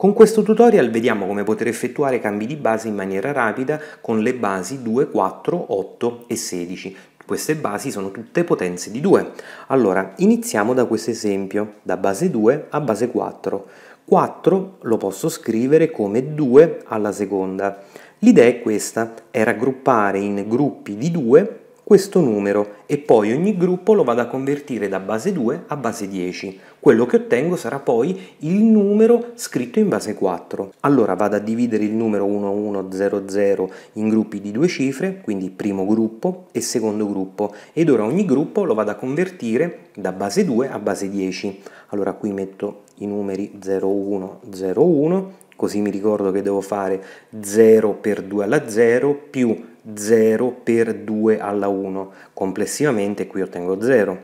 Con questo tutorial vediamo come poter effettuare cambi di base in maniera rapida con le basi 2, 4, 8 e 16. Queste basi sono tutte potenze di 2. Allora, iniziamo da questo esempio, da base 2 a base 4. 4 lo posso scrivere come 2 alla seconda. L'idea è questa, è raggruppare in gruppi di 2 questo numero e poi ogni gruppo lo vado a convertire da base 2 a base 10. Quello che ottengo sarà poi il numero scritto in base 4. Allora vado a dividere il numero 1100 in gruppi di due cifre, quindi primo gruppo e secondo gruppo, ed ora ogni gruppo lo vado a convertire da base 2 a base 10. Allora qui metto i numeri 0101 così mi ricordo che devo fare 0 per 2 alla 0 più 0 per 2 alla 1, complessivamente qui ottengo 0,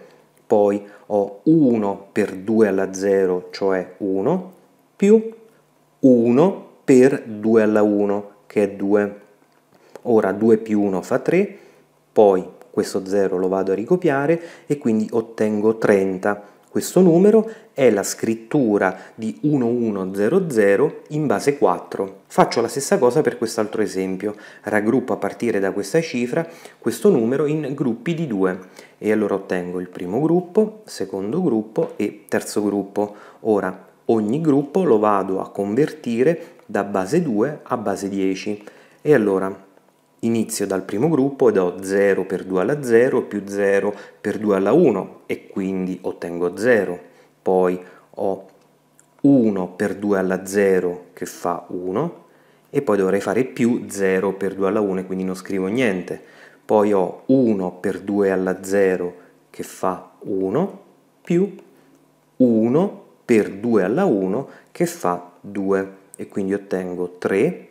poi ho 1 per 2 alla 0, cioè 1, più 1 per 2 alla 1, che è 2. Ora 2 più 1 fa 3, poi questo 0 lo vado a ricopiare e quindi ottengo 30 questo numero è la scrittura di 1100 in base 4. Faccio la stessa cosa per quest'altro esempio. Raggruppo a partire da questa cifra questo numero in gruppi di 2 e allora ottengo il primo gruppo, secondo gruppo e terzo gruppo. Ora ogni gruppo lo vado a convertire da base 2 a base 10 e allora Inizio dal primo gruppo ed ho 0 per 2 alla 0 più 0 per 2 alla 1 e quindi ottengo 0. Poi ho 1 per 2 alla 0 che fa 1 e poi dovrei fare più 0 per 2 alla 1 e quindi non scrivo niente. Poi ho 1 per 2 alla 0 che fa 1 più 1 per 2 alla 1 che fa 2 e quindi ottengo 3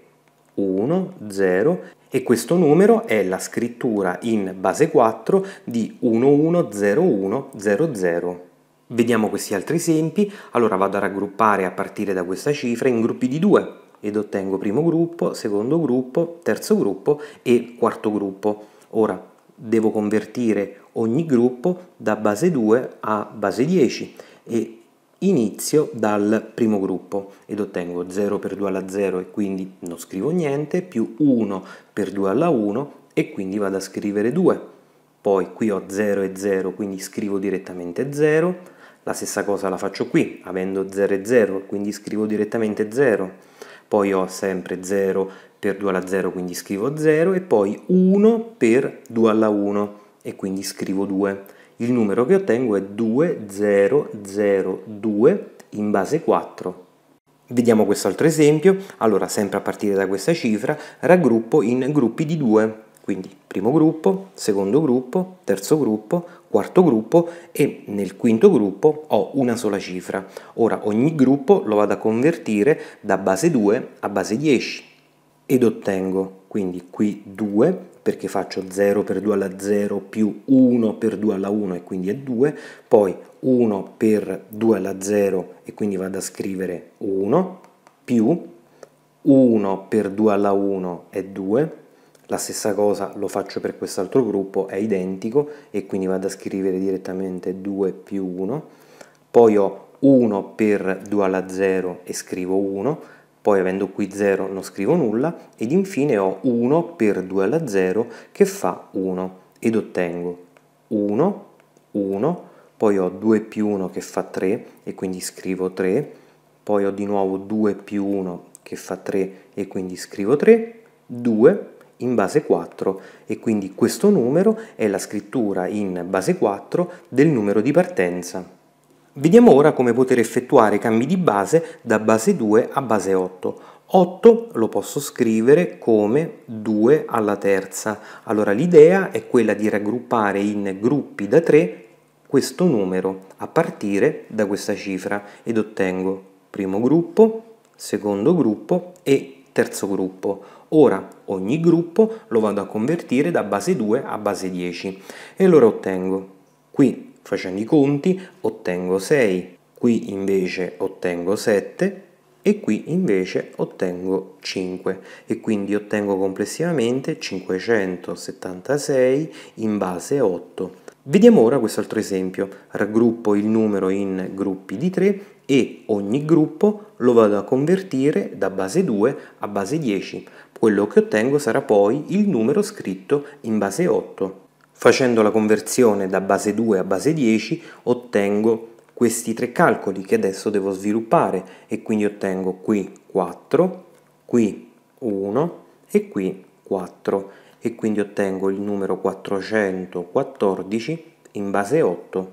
1, 0 e questo numero è la scrittura in base 4 di 110100. Vediamo questi altri esempi, allora vado a raggruppare a partire da questa cifra in gruppi di 2 ed ottengo primo gruppo, secondo gruppo, terzo gruppo e quarto gruppo. Ora devo convertire ogni gruppo da base 2 a base 10 e Inizio dal primo gruppo ed ottengo 0 per 2 alla 0 e quindi non scrivo niente, più 1 per 2 alla 1 e quindi vado a scrivere 2. Poi qui ho 0 e 0, quindi scrivo direttamente 0. La stessa cosa la faccio qui, avendo 0 e 0, quindi scrivo direttamente 0. Poi ho sempre 0 per 2 alla 0, quindi scrivo 0 e poi 1 per 2 alla 1 e quindi scrivo 2 il numero che ottengo è 2002 in base 4. Vediamo quest'altro esempio, allora sempre a partire da questa cifra raggruppo in gruppi di 2, quindi primo gruppo, secondo gruppo, terzo gruppo, quarto gruppo e nel quinto gruppo ho una sola cifra. Ora ogni gruppo lo vado a convertire da base 2 a base 10 ed ottengo quindi qui 2 perché faccio 0 per 2 alla 0 più 1 per 2 alla 1 e quindi è 2, poi 1 per 2 alla 0 e quindi vado a scrivere 1 più 1 per 2 alla 1 è 2, la stessa cosa lo faccio per quest'altro gruppo, è identico e quindi vado a scrivere direttamente 2 più 1, poi ho 1 per 2 alla 0 e scrivo 1, poi avendo qui 0 non scrivo nulla ed infine ho 1 per 2 alla 0 che fa 1 ed ottengo 1, 1, poi ho 2 più 1 che fa 3 e quindi scrivo 3, poi ho di nuovo 2 più 1 che fa 3 e quindi scrivo 3, 2 in base 4 e quindi questo numero è la scrittura in base 4 del numero di partenza. Vediamo ora come poter effettuare cambi di base da base 2 a base 8. 8 lo posso scrivere come 2 alla terza. Allora l'idea è quella di raggruppare in gruppi da 3 questo numero a partire da questa cifra ed ottengo primo gruppo, secondo gruppo e terzo gruppo. Ora ogni gruppo lo vado a convertire da base 2 a base 10 e allora ottengo qui Facendo i conti ottengo 6, qui invece ottengo 7 e qui invece ottengo 5 e quindi ottengo complessivamente 576 in base 8. Vediamo ora questo altro esempio. Raggruppo il numero in gruppi di 3 e ogni gruppo lo vado a convertire da base 2 a base 10. Quello che ottengo sarà poi il numero scritto in base 8. Facendo la conversione da base 2 a base 10 ottengo questi tre calcoli che adesso devo sviluppare e quindi ottengo qui 4, qui 1 e qui 4 e quindi ottengo il numero 414 in base 8.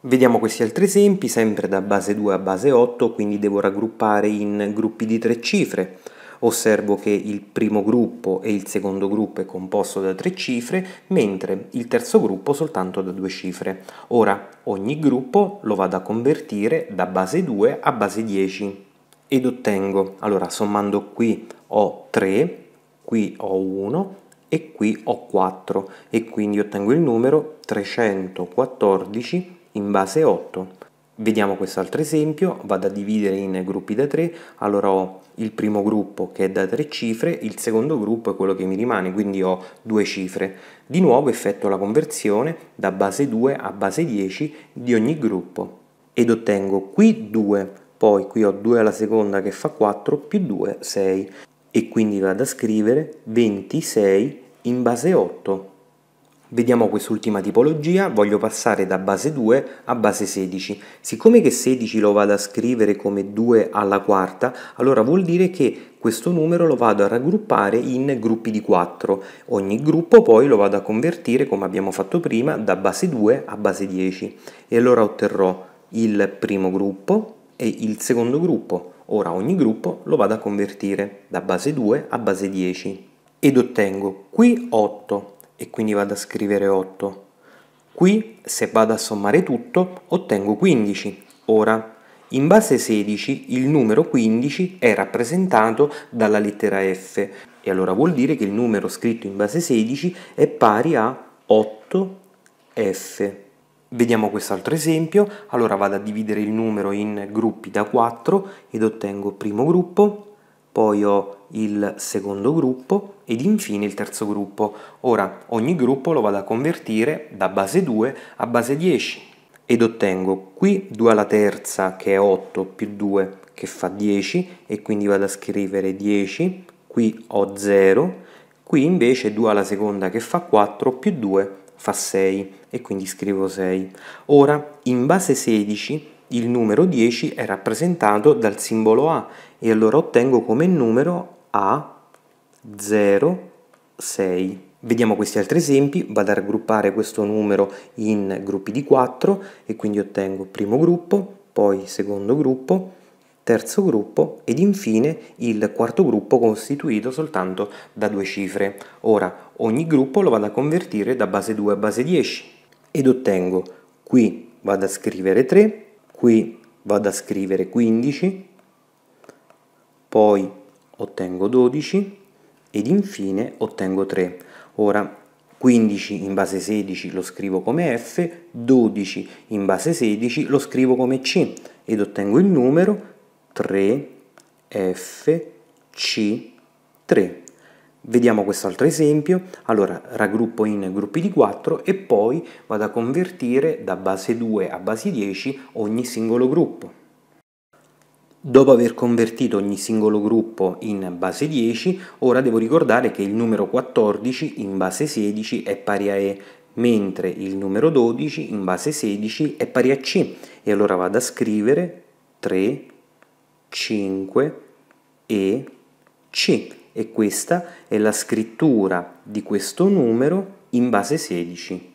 Vediamo questi altri esempi, sempre da base 2 a base 8, quindi devo raggruppare in gruppi di tre cifre osservo che il primo gruppo e il secondo gruppo è composto da tre cifre, mentre il terzo gruppo soltanto da due cifre. Ora ogni gruppo lo vado a convertire da base 2 a base 10 ed ottengo, allora sommando qui ho 3, qui ho 1 e qui ho 4 e quindi ottengo il numero 314 in base 8 Vediamo quest'altro esempio, vado a dividere in gruppi da 3, allora ho il primo gruppo che è da 3 cifre, il secondo gruppo è quello che mi rimane, quindi ho 2 cifre. Di nuovo effettuo la conversione da base 2 a base 10 di ogni gruppo ed ottengo qui 2, poi qui ho 2 alla seconda che fa 4 più 2, 6 e quindi vado a scrivere 26 in base 8 Vediamo quest'ultima tipologia, voglio passare da base 2 a base 16. Siccome che 16 lo vado a scrivere come 2 alla quarta, allora vuol dire che questo numero lo vado a raggruppare in gruppi di 4. Ogni gruppo poi lo vado a convertire, come abbiamo fatto prima, da base 2 a base 10. E allora otterrò il primo gruppo e il secondo gruppo. Ora ogni gruppo lo vado a convertire da base 2 a base 10. Ed ottengo qui 8 e quindi vado a scrivere 8. Qui se vado a sommare tutto ottengo 15. Ora, in base 16 il numero 15 è rappresentato dalla lettera F e allora vuol dire che il numero scritto in base 16 è pari a 8F. Vediamo quest'altro esempio, allora vado a dividere il numero in gruppi da 4 ed ottengo primo gruppo, poi ho il secondo gruppo ed infine il terzo gruppo. Ora ogni gruppo lo vado a convertire da base 2 a base 10 ed ottengo qui 2 alla terza che è 8 più 2 che fa 10 e quindi vado a scrivere 10, qui ho 0, qui invece 2 alla seconda che fa 4 più 2 fa 6 e quindi scrivo 6. Ora in base 16 il numero 10 è rappresentato dal simbolo A e allora ottengo come numero A 06 Vediamo questi altri esempi, vado a raggruppare questo numero in gruppi di 4 e quindi ottengo primo gruppo, poi secondo gruppo, terzo gruppo ed infine il quarto gruppo costituito soltanto da due cifre. Ora ogni gruppo lo vado a convertire da base 2 a base 10 ed ottengo qui vado a scrivere 3, qui vado a scrivere 15 poi ottengo 12 ed infine ottengo 3 ora 15 in base 16 lo scrivo come F 12 in base 16 lo scrivo come C ed ottengo il numero 3 F C 3 Vediamo questo altro esempio, allora raggruppo in gruppi di 4 e poi vado a convertire da base 2 a base 10 ogni singolo gruppo. Dopo aver convertito ogni singolo gruppo in base 10, ora devo ricordare che il numero 14 in base 16 è pari a E, mentre il numero 12 in base 16 è pari a C. E allora vado a scrivere 3, 5, E, C e questa è la scrittura di questo numero in base 16.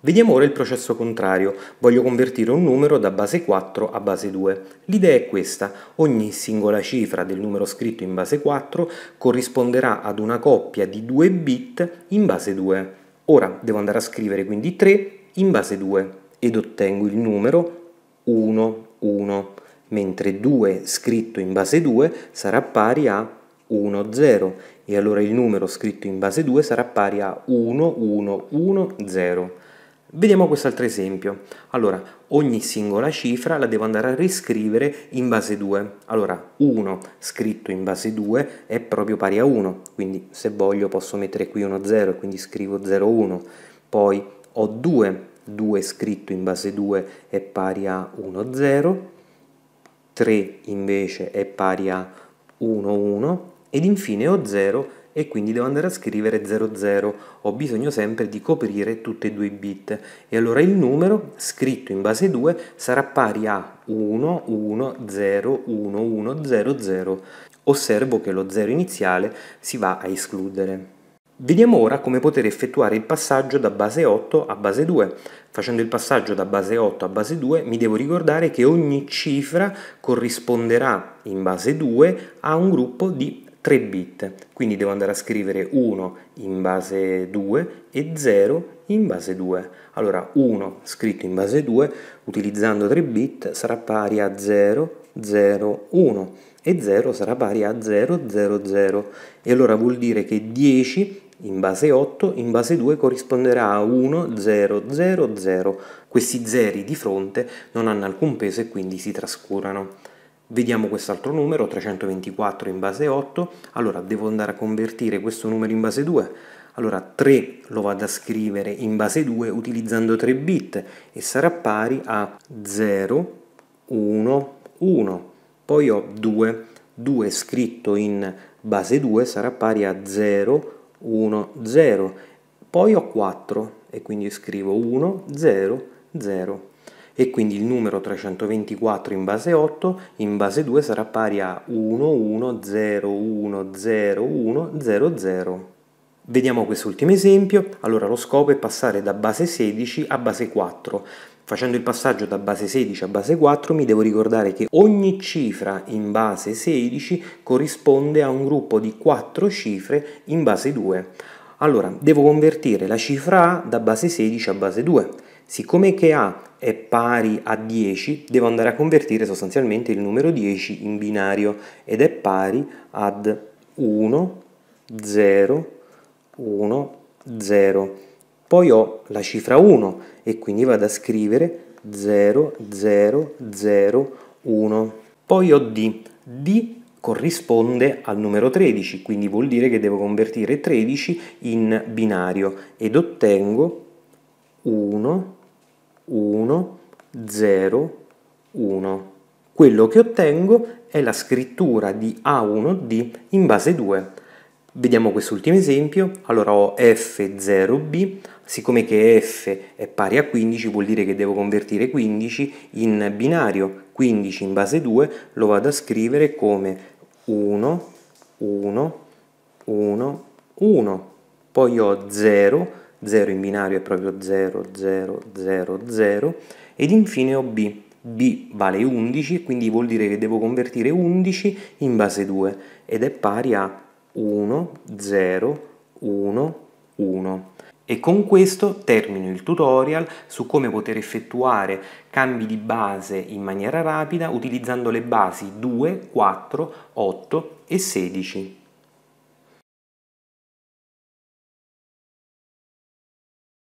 Vediamo ora il processo contrario. Voglio convertire un numero da base 4 a base 2. L'idea è questa. Ogni singola cifra del numero scritto in base 4 corrisponderà ad una coppia di 2 bit in base 2. Ora devo andare a scrivere quindi 3 in base 2 ed ottengo il numero 1, 1, mentre 2 scritto in base 2 sarà pari a 1, 0 e allora il numero scritto in base 2 sarà pari a 1, 1, 1, 0. Vediamo quest'altro esempio. Allora, ogni singola cifra la devo andare a riscrivere in base 2. Allora, 1 scritto in base 2 è proprio pari a 1, quindi se voglio posso mettere qui 1, 0 e quindi scrivo 0, 1. Poi ho 2, 2 scritto in base 2 è pari a 1, 0. 3 invece è pari a 1, 1 ed infine ho 0 e quindi devo andare a scrivere 00, ho bisogno sempre di coprire tutti e due i bit e allora il numero scritto in base 2 sarà pari a 1 1 0 1 1 0 0. Osservo che lo 0 iniziale si va a escludere. Vediamo ora come poter effettuare il passaggio da base 8 a base 2. Facendo il passaggio da base 8 a base 2 mi devo ricordare che ogni cifra corrisponderà in base 2 a un gruppo di 3 bit, quindi devo andare a scrivere 1 in base 2 e 0 in base 2. Allora 1 scritto in base 2 utilizzando 3 bit sarà pari a 0, 0, 1 e 0 sarà pari a 0, 0, 0 e allora vuol dire che 10 in base 8 in base 2 corrisponderà a 1, 0, 0, 0. Questi zeri di fronte non hanno alcun peso e quindi si trascurano. Vediamo quest'altro numero, 324 in base 8, allora devo andare a convertire questo numero in base 2, allora 3 lo vado a scrivere in base 2 utilizzando 3 bit e sarà pari a 0, 1, 1, poi ho 2, 2 scritto in base 2 sarà pari a 0, 1, 0, poi ho 4 e quindi scrivo 1, 0, 0 e quindi il numero 324 in base 8 in base 2 sarà pari a 11010100. Vediamo quest'ultimo esempio, allora lo scopo è passare da base 16 a base 4. Facendo il passaggio da base 16 a base 4 mi devo ricordare che ogni cifra in base 16 corrisponde a un gruppo di 4 cifre in base 2. Allora, devo convertire la cifra A da base 16 a base 2. Siccome che A è pari a 10, devo andare a convertire sostanzialmente il numero 10 in binario ed è pari ad 1, 0, 1, 0. Poi ho la cifra 1 e quindi vado a scrivere 0, 0, 0, 1. Poi ho D. D corrisponde al numero 13, quindi vuol dire che devo convertire 13 in binario ed ottengo 1, 1, 0, 1. Quello che ottengo è la scrittura di A1D in base 2. Vediamo quest'ultimo esempio. Allora ho F0B, siccome che F è pari a 15 vuol dire che devo convertire 15 in binario. 15 in base 2 lo vado a scrivere come 1, 1, 1, 1. Poi ho 0, 0 in binario è proprio 0, 0, 0, 0 ed infine ho B, B vale 11 quindi vuol dire che devo convertire 11 in base 2 ed è pari a 1, 0, 1, 1. E con questo termino il tutorial su come poter effettuare cambi di base in maniera rapida utilizzando le basi 2, 4, 8 e 16.